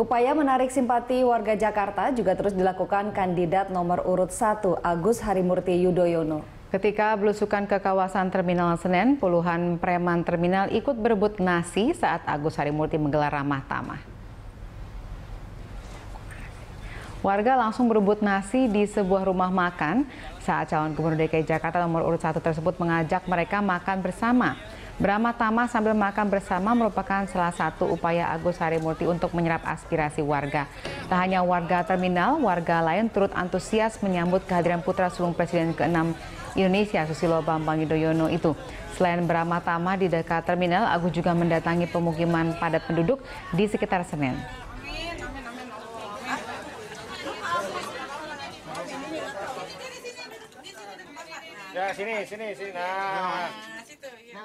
Upaya menarik simpati warga Jakarta juga terus dilakukan kandidat nomor urut 1 Agus Harimurti Yudhoyono. Ketika belusukan ke kawasan Terminal Senen, puluhan preman terminal ikut berebut nasi saat Agus Harimurti menggelar ramah tamah. Warga langsung berebut nasi di sebuah rumah makan saat calon gubernur DKI Jakarta nomor urut 1 tersebut mengajak mereka makan bersama. Brahma tama sambil makan bersama merupakan salah satu upaya Agus Harimurti untuk menyerap aspirasi warga. Tak hanya warga terminal, warga lain turut antusias menyambut kehadiran putra sulung Presiden ke-6 Indonesia Susilo Bambang Yudhoyono itu. Selain Brahma tama di dekat terminal, Agus juga mendatangi pemukiman padat penduduk di sekitar Senen. Ya sini, sini, sini. Nah. nah iya.